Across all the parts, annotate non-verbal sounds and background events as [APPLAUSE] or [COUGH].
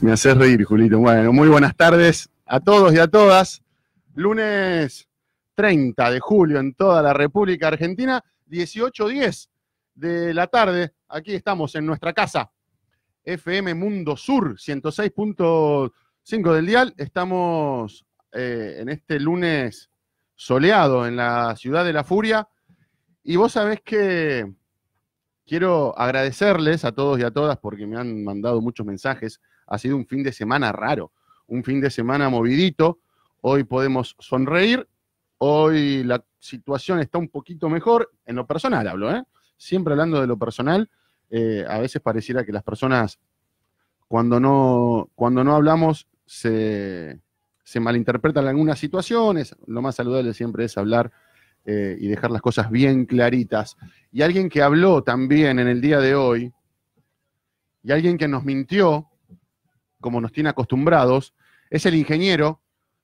Me haces reír, Julito. Bueno, muy buenas tardes a todos y a todas. Lunes 30 de julio en toda la República Argentina, 18.10 de la tarde. Aquí estamos en nuestra casa, FM Mundo Sur, 106.5 del dial. Estamos eh, en este lunes soleado en la ciudad de La Furia. Y vos sabés que quiero agradecerles a todos y a todas porque me han mandado muchos mensajes ha sido un fin de semana raro, un fin de semana movidito. Hoy podemos sonreír, hoy la situación está un poquito mejor, en lo personal hablo, ¿eh? siempre hablando de lo personal, eh, a veces pareciera que las personas, cuando no, cuando no hablamos, se, malinterpretan malinterpretan algunas situaciones, lo más saludable siempre es hablar eh, y dejar las cosas bien claritas. Y alguien que habló también en el día de hoy, y alguien que nos mintió, como nos tiene acostumbrados, es el ingeniero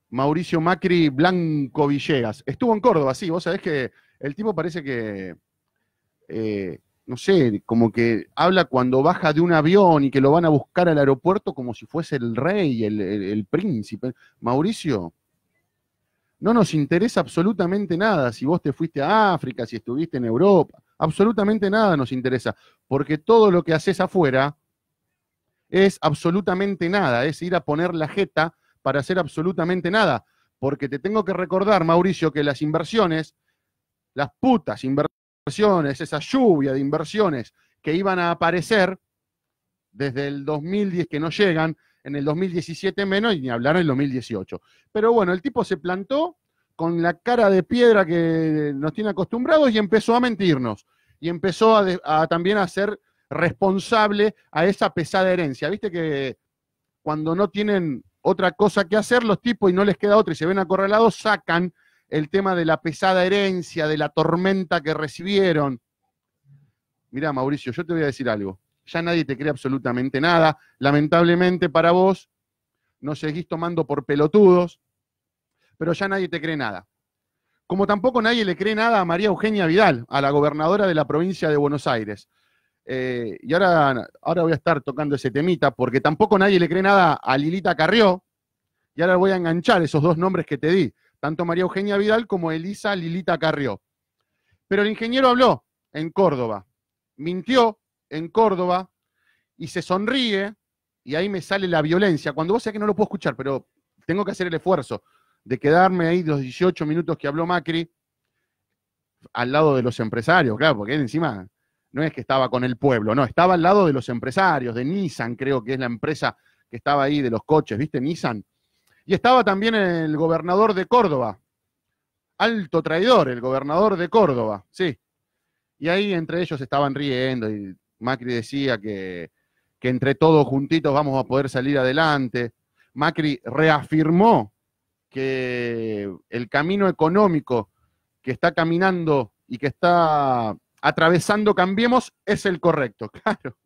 Mauricio Macri Blanco Villegas. Estuvo en Córdoba, sí, vos sabés que el tipo parece que, eh, no sé, como que habla cuando baja de un avión y que lo van a buscar al aeropuerto como si fuese el rey, el, el, el príncipe. Mauricio, no nos interesa absolutamente nada si vos te fuiste a África, si estuviste en Europa, absolutamente nada nos interesa, porque todo lo que haces afuera es absolutamente nada, es ir a poner la jeta para hacer absolutamente nada. Porque te tengo que recordar, Mauricio, que las inversiones, las putas inversiones, esa lluvia de inversiones que iban a aparecer desde el 2010 que no llegan, en el 2017 menos y ni hablar en el 2018. Pero bueno, el tipo se plantó con la cara de piedra que nos tiene acostumbrados y empezó a mentirnos. Y empezó a, también a hacer responsable a esa pesada herencia. Viste que cuando no tienen otra cosa que hacer, los tipos y no les queda otra y se ven acorralados, sacan el tema de la pesada herencia, de la tormenta que recibieron. Mirá, Mauricio, yo te voy a decir algo. Ya nadie te cree absolutamente nada. Lamentablemente para vos, no seguís tomando por pelotudos, pero ya nadie te cree nada. Como tampoco nadie le cree nada a María Eugenia Vidal, a la gobernadora de la provincia de Buenos Aires. Eh, y ahora, ahora voy a estar tocando ese temita porque tampoco nadie le cree nada a Lilita Carrió. Y ahora voy a enganchar esos dos nombres que te di, tanto María Eugenia Vidal como Elisa Lilita Carrió. Pero el ingeniero habló en Córdoba, mintió en Córdoba y se sonríe y ahí me sale la violencia. Cuando vos sabés que no lo puedo escuchar, pero tengo que hacer el esfuerzo de quedarme ahí los 18 minutos que habló Macri al lado de los empresarios, claro, porque encima no es que estaba con el pueblo, no, estaba al lado de los empresarios, de Nissan, creo que es la empresa que estaba ahí de los coches, ¿viste? Nissan. Y estaba también el gobernador de Córdoba, alto traidor, el gobernador de Córdoba, sí. Y ahí entre ellos estaban riendo y Macri decía que, que entre todos juntitos vamos a poder salir adelante. Macri reafirmó que el camino económico que está caminando y que está atravesando Cambiemos es el correcto. [LAUGHS] Claro,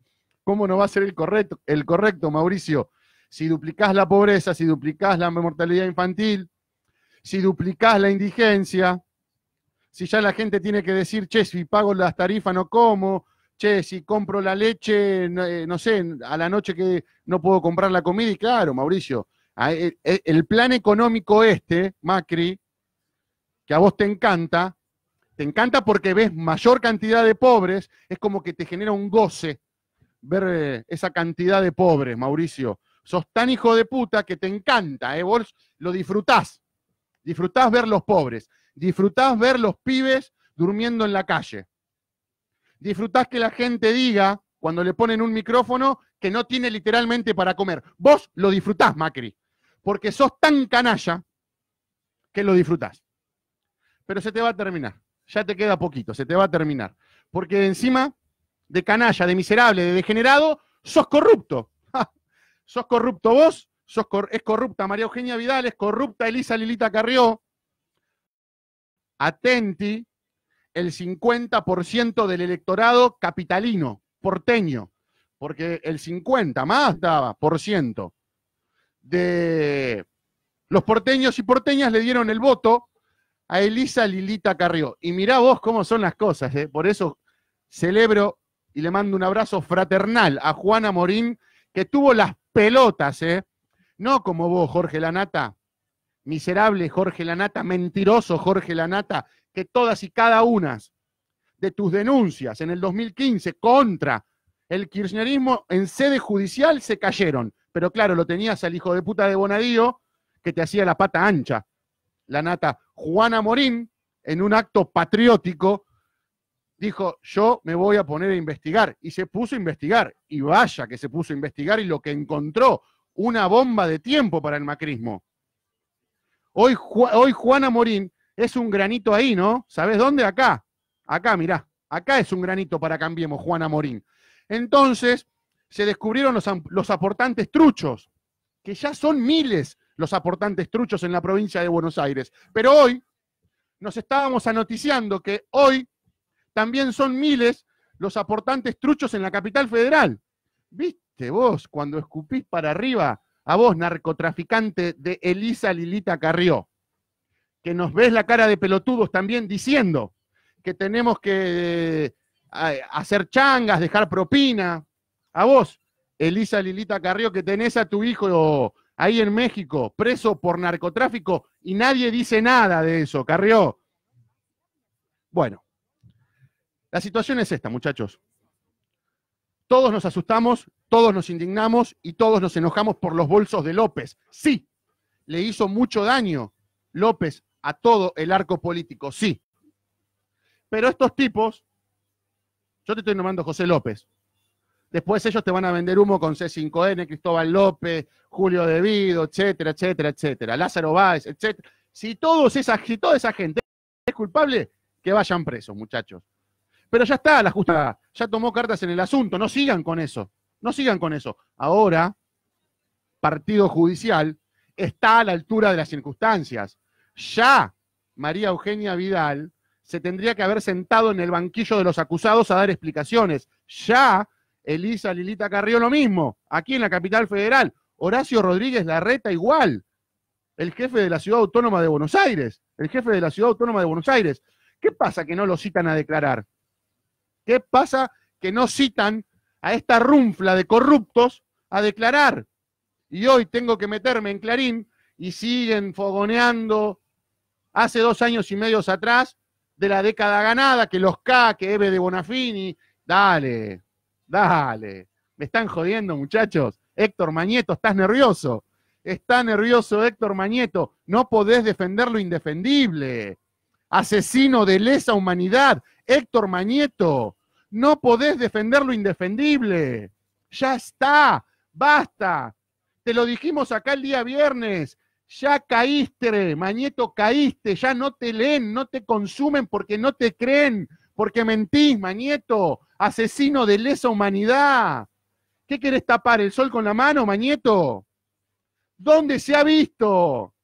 ¿cómo no va a ser el correcto? El correcto, Mauricio. Si duplicás la pobreza, si duplicás la mortalidad infantil, si duplicás la indigencia, si ya la gente tiene que decir, che, si pago las tarifas no como, che, si compro la leche, no, eh, no sé, a la noche que no puedo comprar la comida, y claro, Mauricio, eh, eh, el plan económico este, Macri, que a vos te encanta, te encanta porque ves mayor cantidad de pobres, es como que te genera un goce ver eh, esa cantidad de pobres, Mauricio. Sos tan hijo de puta que te encanta, ¿eh? Vos lo disfrutás. Disfrutás ver los pobres. Disfrutás ver los pibes durmiendo en la calle. Disfrutás que la gente diga, cuando le ponen un micrófono, que no tiene literalmente para comer. Vos lo disfrutás, Macri, porque sos tan canalla que lo disfrutás. Pero se te va a terminar ya te queda poquito, se te va a terminar. Porque encima de canalla, de miserable, de degenerado, sos corrupto. sos corrupto vos, sos es corrupta María Eugenia Vidal, es corrupta Elisa Lilita Carrió. Atenti, el 50% del electorado capitalino, porteño, porque el 50 más daba por ciento de los porteños y porteñas le dieron el voto a Elisa Lilita Carrió. Y mirá vos cómo son las cosas, ¿eh? por eso celebro y le mando un abrazo fraternal a Juana Morín, que tuvo las pelotas, ¿eh? No como vos, Jorge Lanata, miserable Jorge Lanata, mentiroso Jorge Lanata, que todas y cada una de tus denuncias en el 2015 contra el kirchnerismo en sede judicial se cayeron. Pero claro, lo tenías al hijo de puta de Bonadío que te hacía la pata ancha la nata Juana Morín, en un acto patriótico, dijo, yo me voy a poner a investigar. Y se puso a investigar. Y vaya que se puso a investigar y lo que encontró, una bomba de tiempo para el macrismo. Hoy, hoy Juana Morín es un granito ahí, ¿no? ¿Sabes dónde? Acá. Acá, mirá. Acá es un granito para Cambiemos, Juana Morín. Entonces, se descubrieron los, los aportantes truchos, que ya son miles, los aportantes truchos en la provincia de Buenos Aires. Pero hoy nos estábamos anoticiando que hoy también son miles los aportantes truchos en la capital federal. ¿Viste vos cuando escupís para arriba a vos, narcotraficante de Elisa Lilita Carrió? Que nos ves la cara de pelotudos también diciendo que tenemos que eh, hacer changas, dejar propina. A vos, Elisa Lilita Carrió, que tenés a tu hijo ahí en México, preso por narcotráfico, y nadie dice nada de eso, Carrió. Bueno, la situación es esta, muchachos. Todos nos asustamos, todos nos indignamos y todos nos enojamos por los bolsos de López. Sí, le hizo mucho daño López a todo el arco político, sí. Pero estos tipos, yo te estoy nombrando José López, Después ellos te van a vender humo con C5N, Cristóbal López, Julio Devido, etcétera, etcétera, etcétera, Lázaro Báez, etcétera. Si, todos toda esa gente es culpable, que vayan presos, muchachos. Pero ya está, la justicia. ya tomó cartas en el asunto, no sigan con eso, no sigan con eso. Ahora, partido judicial está a la altura de las circunstancias. Ya María Eugenia Vidal se tendría que haber sentado en el banquillo de los acusados a dar explicaciones. Ya Elisa Lilita Carrió lo mismo, aquí en la capital federal. Horacio Rodríguez Larreta igual, el jefe de la Ciudad Autónoma de Buenos Aires, el jefe de la Ciudad Autónoma de Buenos Aires. ¿Qué pasa que no lo citan a declarar? ¿Qué pasa que no citan a esta runfla de corruptos a declarar? Y hoy tengo que meterme en Clarín y siguen fogoneando hace dos años y medio atrás de la década ganada, que los K, que Eve de Bonafini, dale, Dale, me están jodiendo, muchachos. Héctor Mañeto, estás nervioso. Está nervioso Héctor Mañeto. No podés defender lo indefendible. Asesino de lesa humanidad. Héctor Mañeto, no podés defender lo indefendible. Ya está, basta. Te lo dijimos acá el día viernes. Ya caíste, Mañeto, caíste. Ya no te leen, no te consumen porque no te creen, porque mentís, Mañeto asesino de lesa humanidad. ¿Qué querés tapar el sol con la mano, Mañeto? ¿Dónde se ha visto?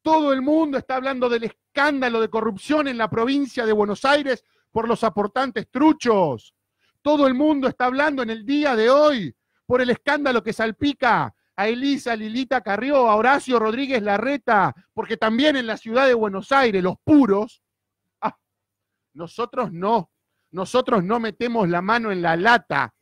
Todo el mundo está hablando del escándalo de corrupción en la provincia de Buenos Aires por los aportantes truchos. Todo el mundo está hablando en el día de hoy por el escándalo que salpica a Elisa Lilita Carrió, a Horacio Rodríguez Larreta, porque también en la ciudad de Buenos Aires, los puros, ah, nosotros no. Nosotros no metemos la mano en la lata.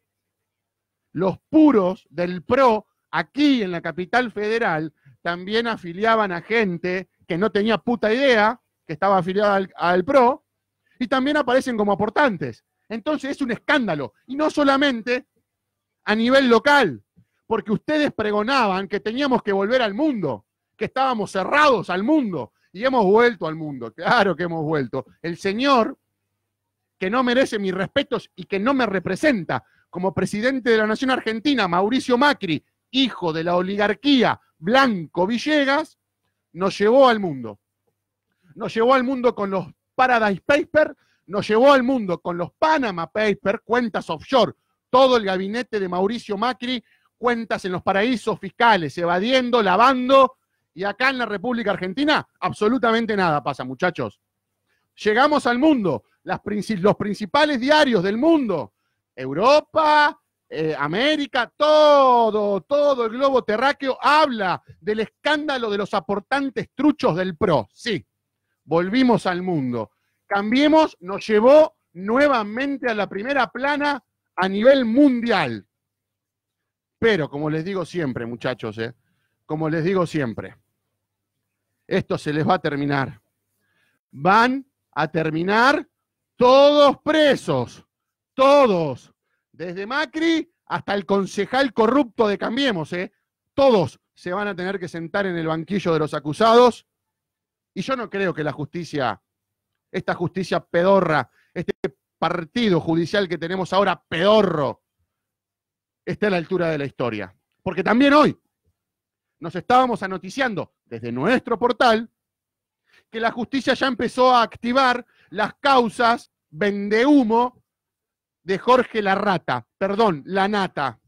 Los puros del PRO, aquí en la capital federal, también afiliaban a gente que no tenía puta idea, que estaba afiliada al, PRO, y también aparecen como aportantes. Entonces es un escándalo. Y no solamente a nivel local, porque ustedes pregonaban que teníamos que volver al mundo, que estábamos cerrados al mundo, y hemos vuelto al mundo, claro que hemos vuelto. El Señor que no merece mis respetos y que no me representa como presidente de la Nación Argentina, Mauricio Macri, hijo de la oligarquía Blanco Villegas, nos llevó al mundo. Nos llevó al mundo con los Paradise Papers, nos llevó al mundo con los Panama Papers, cuentas offshore, todo el gabinete de Mauricio Macri, cuentas en los paraísos fiscales, evadiendo, lavando, y acá en la República Argentina absolutamente nada pasa, muchachos llegamos al mundo. los principales diarios del mundo, Europa, eh, América, todo, todo el globo terráqueo habla del escándalo de los aportantes truchos del PRO. Sí, volvimos al mundo. Cambiemos nos llevó nuevamente a la primera plana a nivel mundial. Pero, como les digo siempre, muchachos, eh, como les digo siempre, esto se les va a terminar. Van a terminar todos presos, todos, desde Macri hasta el concejal corrupto de Cambiemos, ¿eh? todos se van a tener que sentar en el banquillo de los acusados. Y yo no creo que la justicia, esta justicia pedorra, este partido judicial que tenemos ahora pedorro, esté a la altura de la historia. Porque también hoy nos estábamos anoticiando desde nuestro portal la justicia ya empezó a activar las causas vende humo de Jorge la Rata, perdón, la Nata,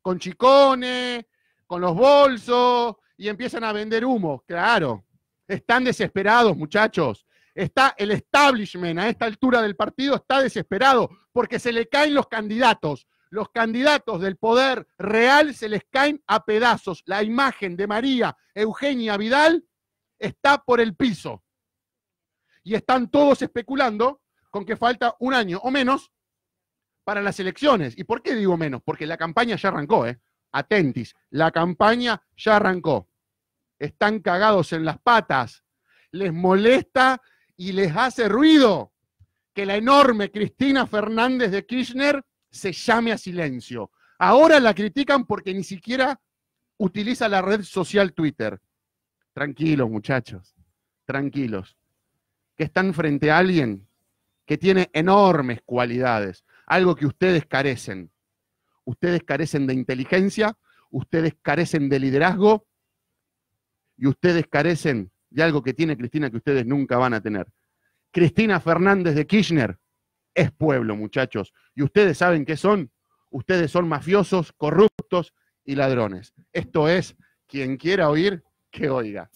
con chicones, con los bolsos, y empiezan a vender humo, claro. Están desesperados, muchachos. Está el establishment a esta altura del partido, está desesperado porque se le caen los candidatos. Los candidatos del poder real se les caen a pedazos. La imagen de María Eugenia Vidal está por el piso. Y están todos especulando con que falta un año o menos para las elecciones. ¿Y por qué digo menos? Porque la campaña ya arrancó, ¿eh? Atentis, la campaña ya arrancó. Están cagados en las patas. Les molesta y les hace ruido que la enorme Cristina Fernández de Kirchner se llame a silencio. Ahora la critican porque ni siquiera utiliza la red social Twitter. Tranquilos, muchachos, tranquilos. Que están frente a alguien que tiene enormes cualidades, algo que ustedes carecen. Ustedes carecen de inteligencia, ustedes carecen de liderazgo y ustedes carecen de algo que tiene Cristina que ustedes nunca van a tener. Cristina Fernández de Kirchner es pueblo, muchachos. Y ustedes saben qué son. Ustedes son mafiosos, corruptos y ladrones. Esto es, quien quiera oír, que oiga.